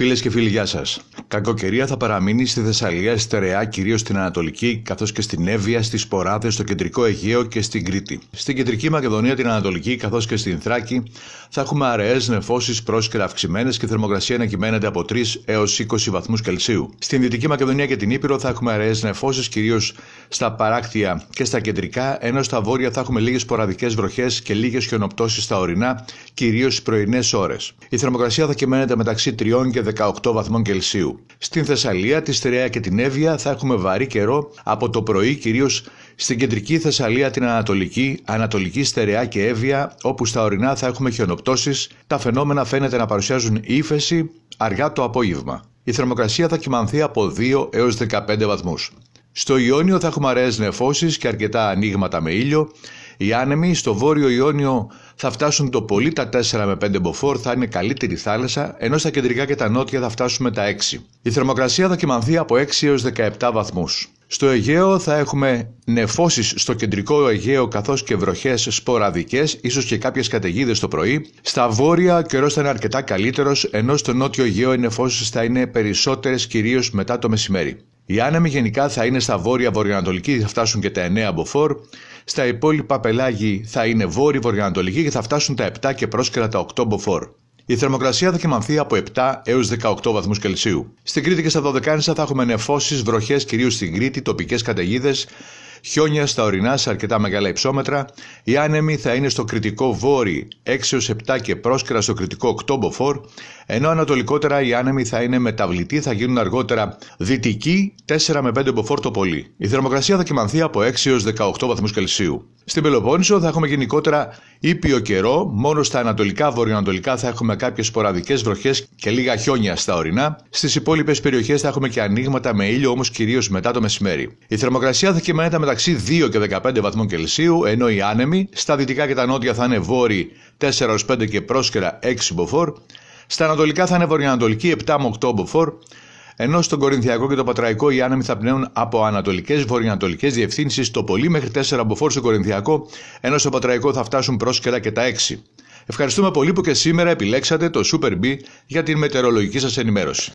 Φίλες και φίλοι, γεια σας. Κακοκαιρία θα παραμείνει στη Θεσσαλία στερεά, κυρίως στην Ανατολική, καθώς και στην Εύβοια, στις Ποράδες, στο κεντρικό Αιγαίο και στην Κρήτη. Στην κεντρική Μακεδονία, την Ανατολική, καθώς και στην Θράκη, θα έχουμε αραιές νεφώσεις πρόσκαιρα αυξημένες και θερμοκρασία να κυμαίνεται από 3 έω 20 βαθμούς Κελσίου. Στην Δυτική Μακεδονία και την Ήπειρο θα έχουμε αραιές νεφώσεις κυρίως στα παράκτια και στα κεντρικά, ενώ στα βόρεια θα έχουμε λίγες ποραδικέ βροχές και λίγες χιονοπτώσεις στα ορεινά, κυρίως στις πρωινές ώρες. Η θερμοκρασία θα κυμαίνεται μεταξύ 3 και 18 βαθμών Κελσίου. Στην Θεσσαλία, τη Στερεά και την Εύβοια θα έχουμε βαρύ καιρό από το πρωί κυρίως στην κεντρική Θεσσαλία, την Ανατολική, Ανατολική Στερεά και Εύβοια, όπου στα ορεινά θα έχουμε χιονοπτώσεις, τα φαινόμενα φαίνεται να παρουσιάζουν ύφεση αργά το απόγευμα. Η θερμοκρασία θα κοιμανθεί από 2 έως 15 βαθμούς. Στο Ιόνιο θα έχουμε αραιές νεφώσεις και αρκετά ανοίγματα με ήλιο, οι άνεμοι στο βόρειο Ιόνιο θα φτάσουν το πολύ τα 4 με 5 μποφόρ, θα είναι καλύτερη θάλασσα, ενώ στα κεντρικά και τα νότια θα φτάσουμε τα 6. Η θερμοκρασία θα κοιμανθεί από 6 έως 17 βαθμούς. Στο Αιγαίο θα έχουμε νεφώσεις στο κεντρικό Αιγαίο καθώς και βροχές σποραδικές, ίσως και κάποιες καταιγίδες το πρωί. Στα βόρεια ο καιρός θα είναι αρκετά καλύτερος, ενώ στο νότιο Αιγαίο οι νεφώσεις θα είναι περισσότερες κυρίως μετά το μεσημέρι. Οι άνεμοι γενικά θα είναι στα βόρεια-βορειοανατολική, θα φτάσουν και τα 9 μποφόρ. Στα υπόλοιπα πελάγη θα είναι βόρειο-βορειοανατολική και θα φτάσουν τα 7 και πρόσκαιρα τα 8 μποφόρ. Η θερμοκρασία θα κυμανθεί από 7 έως 18 βαθμούς Κελσίου. Στην Κρήτη και στα 12 θα έχουμε νεφώσεις, βροχές κυρίως στην Κρήτη, τοπικές καταιγίδες χιόνια στα ορεινά σε αρκετά μεγάλα υψόμετρα, οι άνεμοι θα είναι στο κριτικό βόρειο 6-7 και πρόσκαιρα στο κριτικό 8 μποφόρ, ενώ ανατολικότερα οι άνεμοι θα είναι μεταβλητοί, θα γίνουν αργότερα δυτικοί 4 με 5 μποφόρ το πολύ. Η θερμοκρασία θα κοιμανθεί από 6 18 βαθμούς Κελσίου. Στην Πελοπόννησο θα έχουμε γενικότερα Ήπιο καιρό, μόνο στα ανατολικά βορειοανατολικά θα έχουμε κάποιες σποραδικές βροχές και λίγα χιόνια στα ορεινά. Στις υπόλοιπες περιοχές θα έχουμε και ανοίγματα με ήλιο, όμως κυρίως μετά το μεσημέρι. Η θερμοκρασία θα κυμαίνεται μεταξύ 2 και 15 βαθμών Κελσίου, ενώ οι άνεμοι στα δυτικά και τα νότια θα είναι βόρειοι 4-5 και πρόσκαιρα 6 μποφόρ. Στα ανατολικά θα είναι βορειοανατολική 7 με 8 μποφόρ. Ενώ στον Κορινθιακό και το Πατραϊκό οι άνεμοι θα πνέουν από ανατολικές βορειοανατολικές διευθύνσεις το πολύ μέχρι 4 μποφόρ στο Κορινθιακό, ενώ στο Πατραϊκό θα φτάσουν πρόσκαιρα και τα 6. Ευχαριστούμε πολύ που και σήμερα επιλέξατε το Super B για την μετεωρολογική σας ενημέρωση.